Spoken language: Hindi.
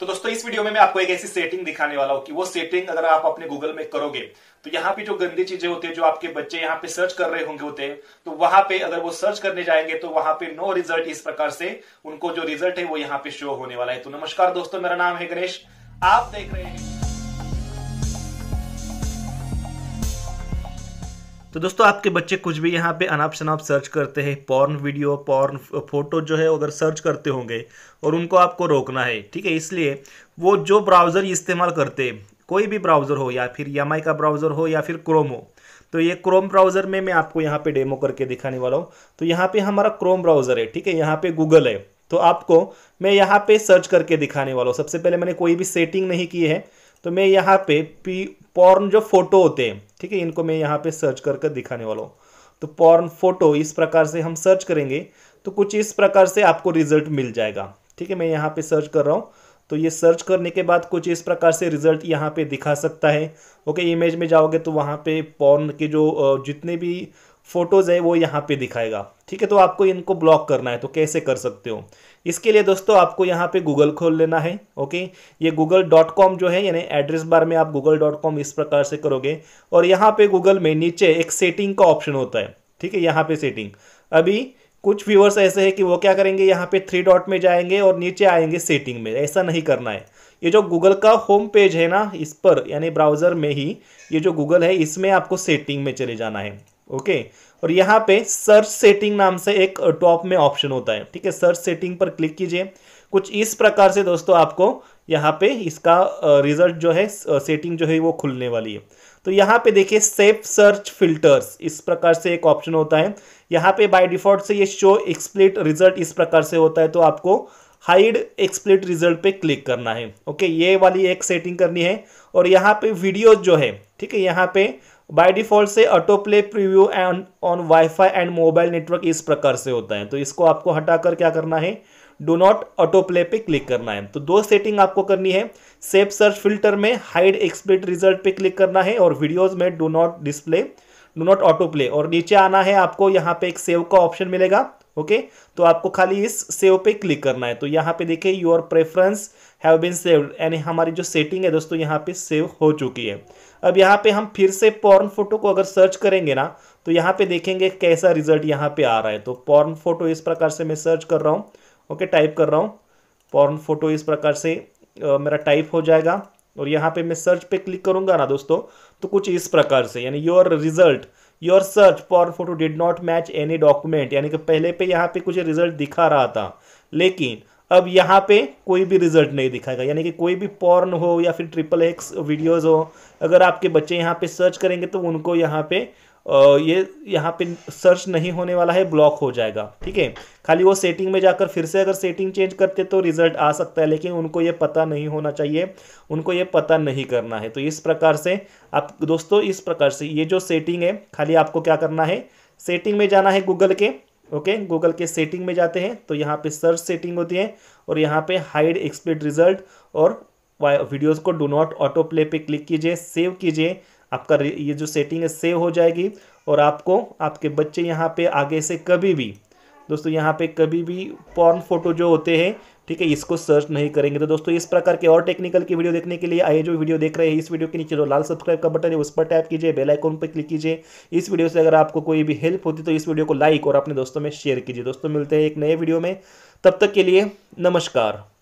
तो दोस्तों इस वीडियो में मैं आपको एक ऐसी सेटिंग दिखाने वाला हूँ कि वो सेटिंग अगर आप अपने गूगल में करोगे तो यहाँ पे जो गंदी चीजें होती है जो आपके बच्चे यहाँ पे सर्च कर रहे होंगे होते हैं तो वहां पे अगर वो सर्च करने जाएंगे तो वहां पे नो रिजल्ट इस प्रकार से उनको जो रिजल्ट है वो यहाँ पे शो होने वाला है तो नमस्कार दोस्तों मेरा नाम है गणेश आप देख रहे हैं तो दोस्तों आपके बच्चे कुछ भी यहाँ पे अनाप शनाप सर्च करते हैं पॉर्न वीडियो पॉर्न फोटो जो है अगर सर्च करते होंगे और उनको आपको रोकना है ठीक है इसलिए वो जो ब्राउज़र इस्तेमाल करते कोई भी ब्राउज़र हो या फिर यमाई का ब्राउज़र हो या फिर क्रोम हो तो ये क्रोम ब्राउज़र में मैं आपको यहाँ पर डेमो करके दिखाने वाला हूँ तो यहाँ पर हमारा क्रोम ब्राउज़र है ठीक है यहाँ पर गूगल है तो आपको मैं यहाँ पर सर्च करके दिखाने वाला हूँ सबसे पहले मैंने कोई भी सेटिंग नहीं की है तो मैं यहाँ पे पी पॉर्न जो फोटो होते हैं ठीक है इनको मैं यहाँ पे सर्च कर कर दिखाने वाला हूँ तो पॉर्न फोटो इस प्रकार से हम सर्च करेंगे तो कुछ इस प्रकार से आपको रिजल्ट मिल जाएगा ठीक है मैं यहाँ पे सर्च कर रहा हूँ तो ये सर्च करने के बाद कुछ इस प्रकार से रिजल्ट यहाँ पे दिखा सकता है ओके इमेज में जाओगे तो वहाँ पे पॉर्न के जो जितने भी फ़ोटोज़ है वो यहाँ पे दिखाएगा ठीक है तो आपको इनको ब्लॉक करना है तो कैसे कर सकते हो इसके लिए दोस्तों आपको यहाँ पे गूगल खोल लेना है ओके ये गूगल डॉट कॉम जो है यानी एड्रेस बार में आप गूगल डॉट कॉम इस प्रकार से करोगे और यहाँ पे गूगल में नीचे एक सेटिंग का ऑप्शन होता है ठीक है यहाँ पे सेटिंग अभी कुछ व्यूअर्स ऐसे हैं कि वो क्या करेंगे यहाँ पे थ्री डॉट में जाएंगे और नीचे आएंगे सेटिंग में ऐसा नहीं करना है ये जो गूगल का होम पेज है ना इस पर यानी ब्राउज़र में ही ये जो गूगल है इसमें आपको सेटिंग में चले जाना है ओके और यहाँ पे सर्च सेटिंग नाम से एक टॉप में ऑप्शन होता है ठीक है सर्च सेटिंग पर क्लिक कीजिए कुछ इस प्रकार से दोस्तों आपको यहाँ पे इसका रिजल्ट जो है सेटिंग जो है वो खुलने वाली है तो यहाँ पे देखिए सेफ सर्च फिल्टर्स इस प्रकार से एक ऑप्शन होता है यहाँ पे बाय डिफॉल्ट से ये शो एक्सप्लिट रिजल्ट इस प्रकार से होता है तो आपको हाइड एक्सप्लिट रिजल्ट पे क्लिक करना है ओके ये वाली एक सेटिंग करनी है और यहाँ पे वीडियोज जो है ठीक है यहाँ पे बाय डिफॉल्ट से auto play preview and on wifi and mobile network इस प्रकार से होता है तो इसको आपको हटाकर क्या करना है डू नॉट ऑटो प्ले पे क्लिक करना है तो दो सेटिंग आपको करनी है सेफ सर्च फिल्टर में हाइड एक्सपेक्ट रिजल्ट पे क्लिक करना है और वीडियोज में do not display do not auto play और नीचे आना है आपको यहाँ पे एक सेव का ऑप्शन मिलेगा ओके तो आपको खाली इस सेव पे क्लिक करना है तो यहाँ पे देखिए your preference have been saved यानी हमारी जो सेटिंग है दोस्तों यहाँ पे सेव हो चुकी है अब यहाँ पे हम फिर से पॉर्न फोटो को अगर सर्च करेंगे ना तो यहाँ पे देखेंगे कैसा रिजल्ट यहाँ पे आ रहा है तो पॉर्न फोटो इस प्रकार से मैं सर्च कर रहा हूँ ओके टाइप कर रहा हूँ पॉर्न फोटो इस प्रकार से आ, मेरा टाइप हो जाएगा और यहाँ पे मैं सर्च पे क्लिक करूँगा ना दोस्तों तो कुछ इस प्रकार से यानी your result your search porn photo did not match any document यानी कि पहले पे यहाँ पे कुछ रिजल्ट दिखा रहा था लेकिन अब यहाँ पे कोई भी रिजल्ट नहीं दिखाएगा यानी कि कोई भी पॉर्न हो या फिर ट्रिपल एक्स वीडियोज़ हो अगर आपके बच्चे यहाँ पे सर्च करेंगे तो उनको यहाँ पे ये यहाँ पे सर्च नहीं होने वाला है ब्लॉक हो जाएगा ठीक है खाली वो सेटिंग में जाकर फिर से अगर सेटिंग चेंज करते तो रिजल्ट आ सकता है लेकिन उनको ये पता नहीं होना चाहिए उनको ये पता नहीं करना है तो इस प्रकार से आप दोस्तों इस प्रकार से ये जो सेटिंग है खाली आपको क्या करना है सेटिंग में जाना है गूगल के ओके गूगल के सेटिंग में जाते हैं तो यहाँ पे सर्च सेटिंग होती है और यहाँ पे हाइड एक्सप्लेट रिजल्ट और वीडियोस को डू नॉट ऑटो प्ले पे क्लिक कीजिए सेव कीजिए आपका ये जो सेटिंग है सेव हो जाएगी और आपको आपके बच्चे यहाँ पे आगे से कभी भी दोस्तों यहाँ पे कभी भी पॉर्न फोटो जो होते हैं ठीक है इसको सर्च नहीं करेंगे तो दोस्तों इस प्रकार के और टेक्निकल की वीडियो देखने के लिए आइए जो वीडियो देख रहे हैं इस वीडियो के नीचे जो लाल सब्सक्राइब का बटन है उस पर टैप कीजिए बेल आइकॉन पर क्लिक कीजिए इस वीडियो से अगर आपको कोई भी हेल्प होती तो इस वीडियो को लाइक और अपने दोस्तों में शेयर कीजिए दोस्तों मिलते हैं एक नए वीडियो में तब तक के लिए नमस्कार